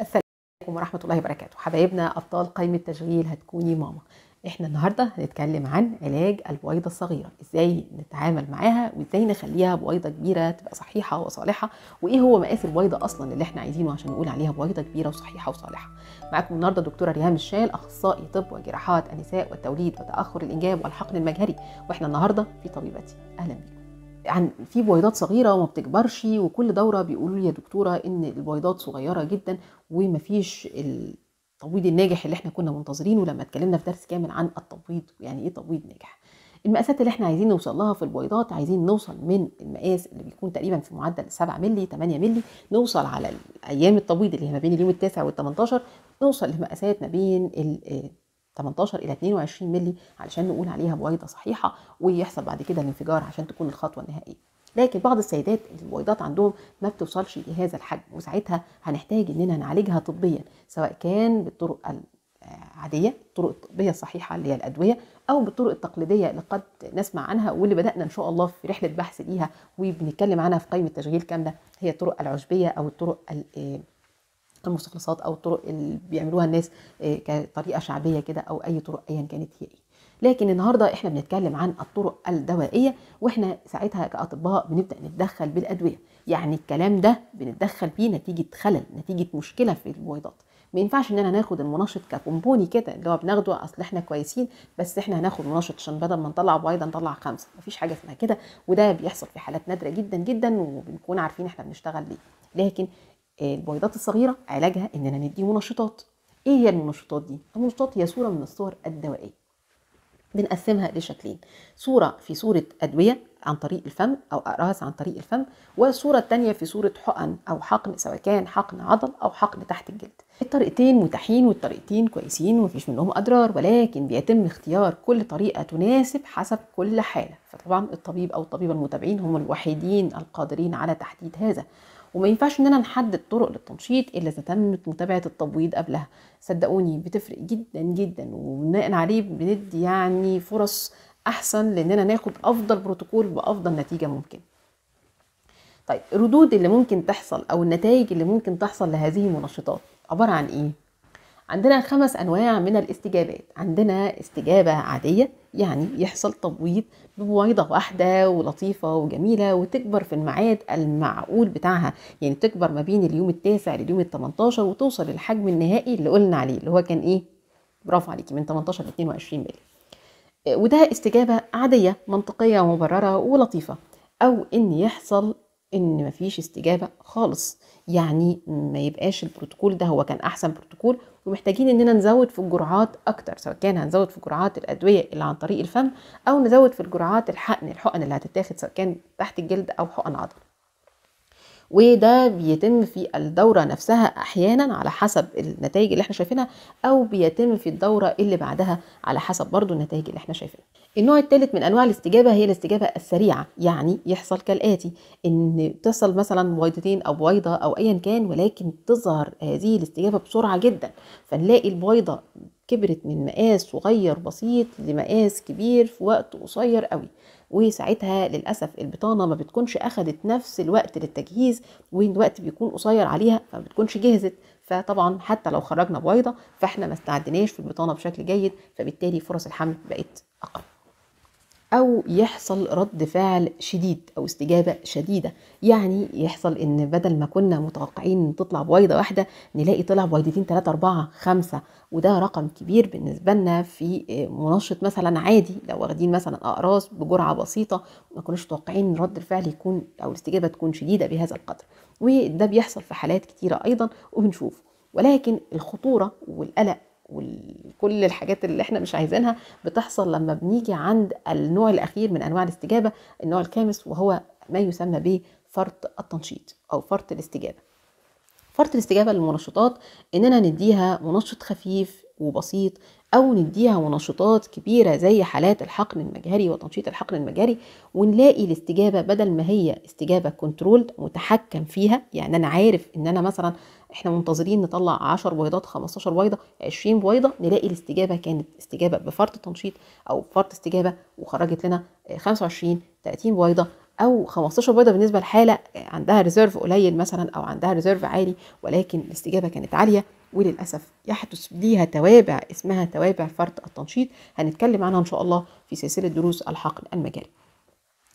السلام عليكم ورحمة الله وبركاته حبايبنا أبطال قايمة تشغيل هتكوني ماما احنا النهاردة هنتكلم عن علاج البويضة الصغيرة ازاي نتعامل معاها وازاي نخليها بويضة كبيرة تبقى صحيحة وصالحة وايه هو مقاس البويضة اصلا اللي احنا عايزينه عشان نقول عليها بويضة كبيرة وصحيحة وصالحة معاكم النهاردة دكتورة ريهام الشال اخصائي طب وجراحات النساء والتوليد وتأخر الانجاب والحقن المجهري واحنا النهاردة في طبيبتي اهلا بيكم عن في بويضات صغيره وما بتكبرش وكل دوره بيقولوا لي يا دكتوره ان البويضات صغيره جدا ومفيش التبويض الناجح اللي احنا كنا منتظرينه لما اتكلمنا في درس كامل عن التبويض يعني ايه تبويض ناجح المقاسات اللي احنا عايزين نوصل لها في البويضات عايزين نوصل من المقاس اللي بيكون تقريبا في معدل 7 مللي 8 مللي نوصل على ايام التبويض اللي هي ما بين اليوم التاسع وال 18 نوصل لمقاسات ما بين 18 الى 22 مللي علشان نقول عليها بويضه صحيحه ويحصل بعد كده الانفجار عشان تكون الخطوه النهائيه لكن بعض السيدات البويضات عندهم ما بتوصلش لهذا الحجم وساعتها هنحتاج اننا نعالجها طبيا سواء كان بالطرق آه، عادية الطرق الطبية الصحيحة اللي هي الأدوية أو بالطرق التقليدية اللي قد نسمع عنها واللي بدأنا إن شاء الله في رحلة بحث ليها وبنتكلم عنها في قائمة تشغيل كاملة هي الطرق العشبية أو الطرق آه، المستخلصات او الطرق اللي بيعملوها الناس آه، كطريقه شعبيه كده او اي طرق ايا كانت هي ايه لكن النهارده احنا بنتكلم عن الطرق الدوائيه واحنا ساعتها كاطباء بنبدا نتدخل بالادويه يعني الكلام ده بنتدخل فيه نتيجه خلل نتيجه مشكله في البويضات ما ينفعش ان انا ناخد المنشط ككومبوني كده اللي هو بناخده اصل احنا كويسين بس احنا هناخد منشط عشان بدل ما نطلع بويضه نطلع خمسه مفيش حاجه اسمها كده وده بيحصل في حالات نادره جدا جدا وبنكون عارفين احنا بنشتغل ليه لكن البويضات الصغيره علاجها اننا ندي منشطات ايه هي المنشطات دي المنشطات هي صوره من الصور الدوائيه بنقسمها لشكلين صورة في صورة أدوية عن طريق الفم أو أقراص عن طريق الفم والصورة التانية في صورة حقن أو حقن سواء كان حقن عضل أو حقن تحت الجلد الطريقتين متاحين والطريقتين كويسين ومفيش منهم أضرار ولكن بيتم اختيار كل طريقة تناسب حسب كل حالة فطبعا الطبيب أو الطبيبة المتابعين هم الوحيدين القادرين على تحديد هذا وما ينفعش اننا نحدد طرق للتنشيط الا اذا تمت متابعه التبويض قبلها صدقوني بتفرق جدا جدا وبناء عليه بندي يعني فرص احسن لاننا ناخد افضل بروتوكول بافضل نتيجه ممكن طيب الردود اللي ممكن تحصل او النتائج اللي ممكن تحصل لهذه المنشطات عباره عن ايه عندنا خمس أنواع من الاستجابات عندنا استجابة عادية يعني يحصل تبويض ببويضة واحدة ولطيفة وجميلة وتكبر في الميعاد المعقول بتاعها يعني تكبر ما بين اليوم التاسع لليوم ال18 وتوصل للحجم النهائي اللي قلنا عليه اللي هو كان إيه برافو عليكي من 18 ل 22 مللي آه، وده استجابة عادية منطقية ومبررة ولطيفة أو إن يحصل ان مفيش استجابه خالص يعني ما يبقاش البروتوكول ده هو كان احسن بروتوكول ومحتاجين اننا نزود في الجرعات اكتر سواء كان هنزود في جرعات الادويه اللي عن طريق الفم او نزود في الجرعات الحقن الحقن اللي هتتاخد سواء كان تحت الجلد او حقن عضل وده بيتم في الدورة نفسها أحيانا على حسب النتائج اللي احنا شايفينها أو بيتم في الدورة اللي بعدها على حسب برضو النتائج اللي احنا شايفينها النوع الثالث من أنواع الاستجابة هي الاستجابة السريعة يعني يحصل كالآتي إن تصل مثلا بويضتين أو بويضة أو أيا كان ولكن تظهر هذه الاستجابة بسرعة جدا فنلاقي البويضة كبرت من مقاس صغير بسيط لمقاس كبير في وقت قصير قوي وساعتها للاسف البطانه ما بتكونش اخدت نفس الوقت للتجهيز والوقت بيكون قصير عليها فما بتكونش جهزت فطبعا حتى لو خرجنا بويضه فاحنا ما استعدناش في البطانه بشكل جيد فبالتالي فرص الحمل بقت اقل أو يحصل رد فعل شديد أو استجابة شديدة يعني يحصل إن بدل ما كنا متوقعين تطلع بويضة واحدة نلاقي طلع بويضتين ثلاثة أربعة خمسة وده رقم كبير بالنسبة لنا في آه، منشط مثلا عادي لو واخدين مثلا أقراص بجرعة بسيطة ما كناش متوقعين رد الفعل يكون أو الاستجابة تكون شديدة بهذا القدر وده بيحصل في حالات كتيرة أيضا وبنشوف ولكن الخطورة والقلق كل الحاجات اللي احنا مش عايزينها بتحصل لما بنيجي عند النوع الاخير من انواع الاستجابه النوع الخامس وهو ما يسمى بفرط التنشيط او فرط الاستجابه فرط الاستجابه للمنشطات اننا نديها منشط خفيف وبسيط او نديها منشطات كبيره زي حالات الحقن المجهري وتنشيط الحقن المجهري ونلاقي الاستجابه بدل ما هي استجابه كنترولد متحكم فيها يعني انا عارف ان انا مثلا احنا منتظرين نطلع 10 بيضات 15 بيضه 20 بيضه نلاقي الاستجابه كانت استجابه بفرط تنشيط او بفرط استجابه وخرجت لنا 25 30 بيضه او 15 بيضه بالنسبه لحاله عندها ريزيرف قليل مثلا او عندها ريزيرف عالي ولكن الاستجابه كانت عاليه وللاسف يحدث ليها توابع اسمها توابع فرط التنشيط هنتكلم عنها ان شاء الله في سلسله دروس الحقن المجاري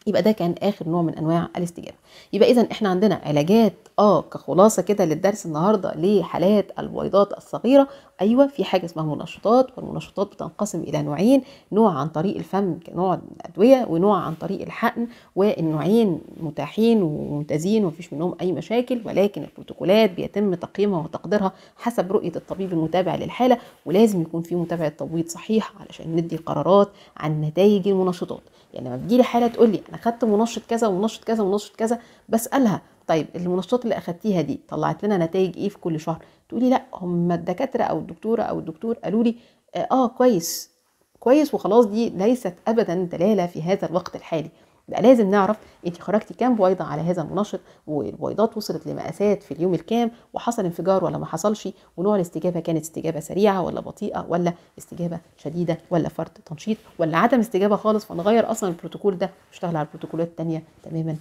يبقى ده كان اخر نوع من انواع الاستجابه يبقى اذا احنا عندنا علاجات اه كخلاصه كده للدرس النهارده لحالات البويضات الصغيره ايوه في حاجه اسمها منشطات والمنشطات بتنقسم الى نوعين نوع عن طريق الفم كنوع أدوية الادويه ونوع عن طريق الحقن والنوعين متاحين وممتازين ومفيش منهم اي مشاكل ولكن البروتوكولات بيتم تقييمها وتقديرها حسب رؤيه الطبيب المتابع للحاله ولازم يكون في متابعه تبويض صحيح علشان ندي قرارات عن نتائج المنشطات يعني لما بتجيلي حاله تقول لي انا خدت منشط كذا ومنشط كذا ومنشط كذا بسالها طيب المنشطات اللي اخدتيها دي طلعت لنا نتائج ايه في كل شهر تقولي لا هم الدكاتره او الدكتوره او الدكتور قالوا لي اه, آه، كويس كويس وخلاص دي ليست ابدا دلاله في هذا الوقت الحالي يبقى لازم نعرف انت خرجتي كام بويضه على هذا المنشط والبويضات وصلت لمقاسات في اليوم الكام وحصل انفجار ولا ما حصلش ونوع الاستجابه كانت استجابه سريعه ولا بطيئه ولا استجابه شديده ولا فرط تنشيط ولا عدم استجابه خالص فنغير اصلا البروتوكول ده ونشتغل على البروتوكولات الثانيه تماما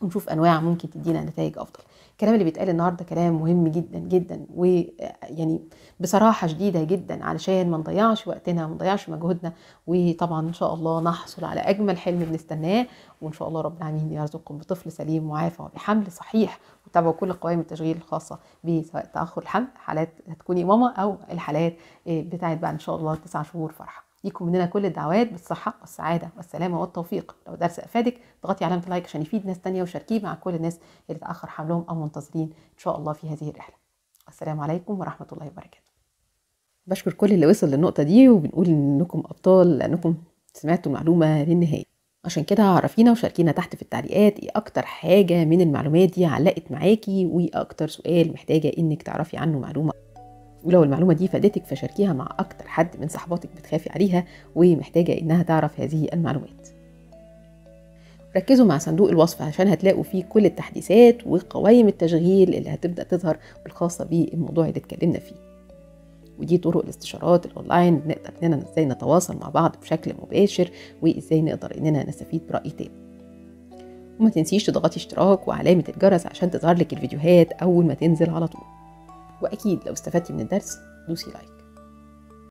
ونشوف انواع ممكن تدينا نتائج افضل الكلام اللي بيتقال النهارده كلام مهم جدا جدا ويعني بصراحه شديده جدا علشان ما نضيعش وقتنا وما نضيعش مجهودنا وطبعا ان شاء الله نحصل على اجمل حلم بنستناه وان شاء الله رب العالمين يرزقكم بطفل سليم وعافى وبحمل صحيح وتابعوا كل قوائم التشغيل الخاصه بسواء سواء تاخر الحمل حالات هتكوني ماما او الحالات آه، بتاعت بعد ان شاء الله تسع شهور فرحه ليكم مننا كل الدعوات بالصحة والسعادة والسلامة والتوفيق لو درس أفادك اضغطي علامة لايك عشان يفيد ناس تانية وشاركيه مع كل الناس اللي تأخر حملهم أو منتظرين إن شاء الله في هذه الرحلة السلام عليكم ورحمة الله وبركاته بشكر كل اللي وصل للنقطة دي وبنقول إنكم أبطال لأنكم سمعتوا المعلومة للنهاية عشان كده عرفينا وشاركينا تحت في التعليقات ايه اكتر حاجه من المعلومات دي علقت معاكي وايه اكتر سؤال محتاجه انك تعرفي عنه معلومه ولو المعلومة دي فادتك فشاركيها مع أكتر حد من صحباتك بتخافي عليها ومحتاجة إنها تعرف هذه المعلومات ركزوا مع صندوق الوصف عشان هتلاقوا فيه كل التحديثات وقوائم التشغيل اللي هتبدأ تظهر الخاصة بالموضوع اللي اتكلمنا فيه ودي طرق الاستشارات الاونلاين بنقدر اننا ازاي نتواصل مع بعض بشكل مباشر وازاي نقدر اننا نستفيد برأي تاني وما تنسيش تضغطي اشتراك وعلامة الجرس عشان تظهر لك الفيديوهات أول ما تنزل على طول واكيد لو استفدتي من الدرس دوسي لايك